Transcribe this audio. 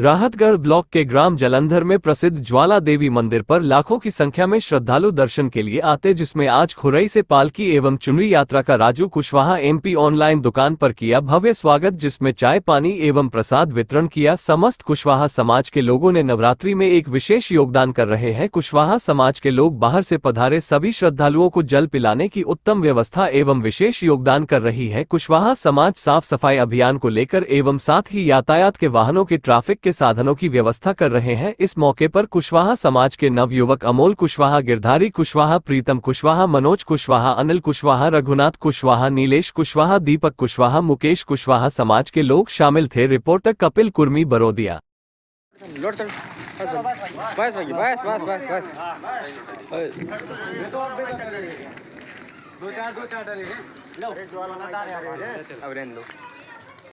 Rahatgarh block के ग्राम जलंधर में प्रसिद्ध ज्वाला देवी मंदिर पर लाखों की संख्या में श्रद्धालु दर्शन के लिए आते जिसमें आज खुरई से पालकी एवं चुनरी यात्रा का राजू कुशवाहा एमपी ऑनलाइन दुकान पर किया भव्य स्वागत जिसमें चाय पानी एवं प्रसाद वितरण किया समस्त कुशवाहा समाज के लोगों ने नवरात्रि में एक विशेष योगदान कर रहे हैं कुशवाहा समाज के लोग बाहर से पधारे सभी श्रद्धालुओं को जल पिलाने की उत्तम व्यवस्था एवं विशेष योगदान कर रही है कुशवाहा समाज साफ सफाई अभियान को लेकर एवं साथ ही यातायात के वाहनों के ट्राफिक के साधनों की व्यवस्था कर रहे हैं इस मौके पर कुशवाहा समाज के नव युवक अमोल कुशवाहा गिरधारी कुशवाहा प्रीतम कुशवाहा मनोज कुशवाहा अनिल कुशवाहा रघुनाथ कुशवाहा नीलेश कुशवाहा दीपक कुशवाहा मुकेश कुशवाहा समाज के लोग शामिल थे रिपोर्टर कपिल कुर्मी बरोदिया दो चार दो चार हैं लो अब रहने दो